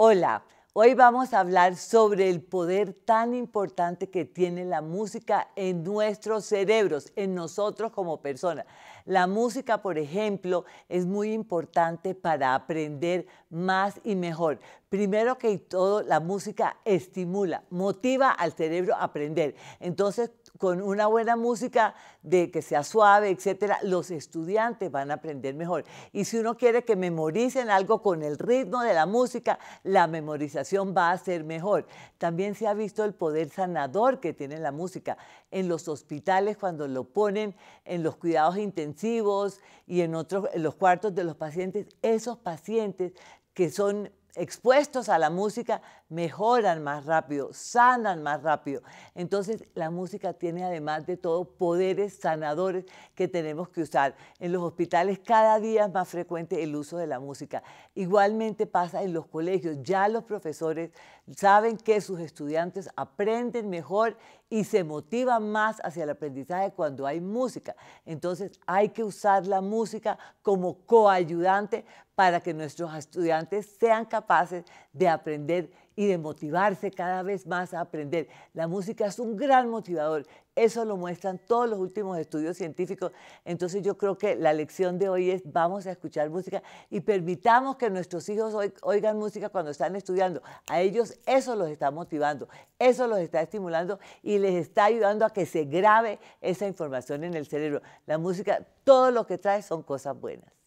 Hola. Hoy vamos a hablar sobre el poder tan importante que tiene la música en nuestros cerebros, en nosotros como personas. La música, por ejemplo, es muy importante para aprender más y mejor. Primero que todo, la música estimula, motiva al cerebro a aprender. Entonces, con una buena música de que sea suave, etcétera, los estudiantes van a aprender mejor. Y si uno quiere que memoricen algo con el ritmo de la música, la memorización va a ser mejor. También se ha visto el poder sanador que tiene la música en los hospitales cuando lo ponen en los cuidados intensivos y en otros en los cuartos de los pacientes. Esos pacientes que son expuestos a la música mejoran más rápido, sanan más rápido. Entonces la música tiene además de todo poderes sanadores que tenemos que usar. En los hospitales cada día es más frecuente el uso de la música. Igualmente pasa en los colegios. Ya los profesores saben que sus estudiantes aprenden mejor y se motivan más hacia el aprendizaje cuando hay música. Entonces hay que usar la música como coayudante para que nuestros estudiantes sean capaces capaces de aprender y de motivarse cada vez más a aprender. La música es un gran motivador, eso lo muestran todos los últimos estudios científicos. Entonces yo creo que la lección de hoy es vamos a escuchar música y permitamos que nuestros hijos oigan música cuando están estudiando. A ellos eso los está motivando, eso los está estimulando y les está ayudando a que se grabe esa información en el cerebro. La música, todo lo que trae son cosas buenas.